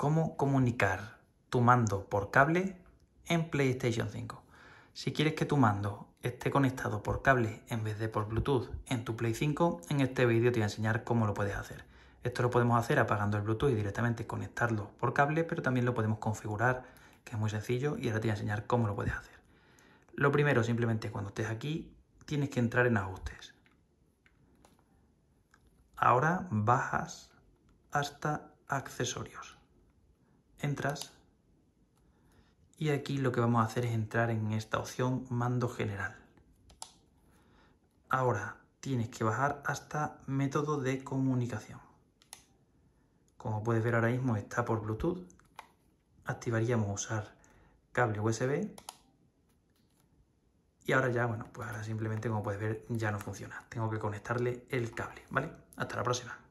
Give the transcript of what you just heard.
cómo comunicar tu mando por cable en PlayStation 5. Si quieres que tu mando esté conectado por cable en vez de por Bluetooth en tu Play 5, en este vídeo te voy a enseñar cómo lo puedes hacer. Esto lo podemos hacer apagando el Bluetooth y directamente conectarlo por cable, pero también lo podemos configurar, que es muy sencillo, y ahora te voy a enseñar cómo lo puedes hacer. Lo primero, simplemente cuando estés aquí, tienes que entrar en ajustes. Ahora bajas hasta accesorios entras y aquí lo que vamos a hacer es entrar en esta opción mando general. Ahora tienes que bajar hasta método de comunicación. Como puedes ver ahora mismo está por Bluetooth. Activaríamos usar cable USB. Y ahora ya, bueno, pues ahora simplemente como puedes ver ya no funciona. Tengo que conectarle el cable, ¿vale? Hasta la próxima.